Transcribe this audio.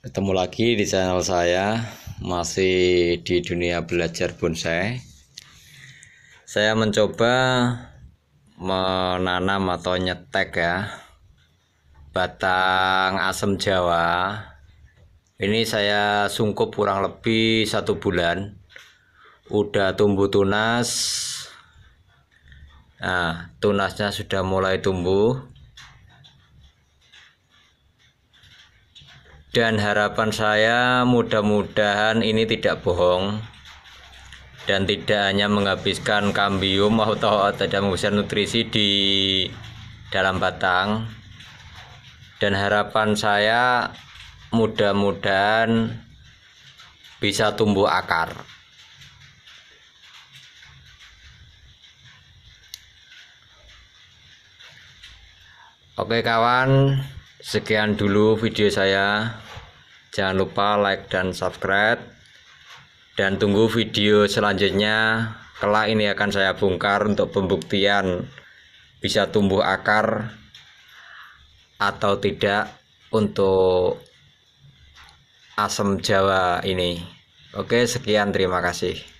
Ketemu lagi di channel saya Masih di dunia belajar bonsai Saya mencoba Menanam atau nyetek ya Batang asem jawa Ini saya sungkup kurang lebih satu bulan Udah tumbuh tunas Nah tunasnya sudah mulai tumbuh dan harapan saya mudah-mudahan ini tidak bohong dan tidak hanya menghabiskan kambium atau tidak mengusir nutrisi di dalam batang dan harapan saya mudah-mudahan bisa tumbuh akar Oke kawan Sekian dulu video saya. Jangan lupa like dan subscribe. Dan tunggu video selanjutnya. Kelak ini akan saya bongkar untuk pembuktian bisa tumbuh akar atau tidak untuk asam jawa ini. Oke, sekian terima kasih.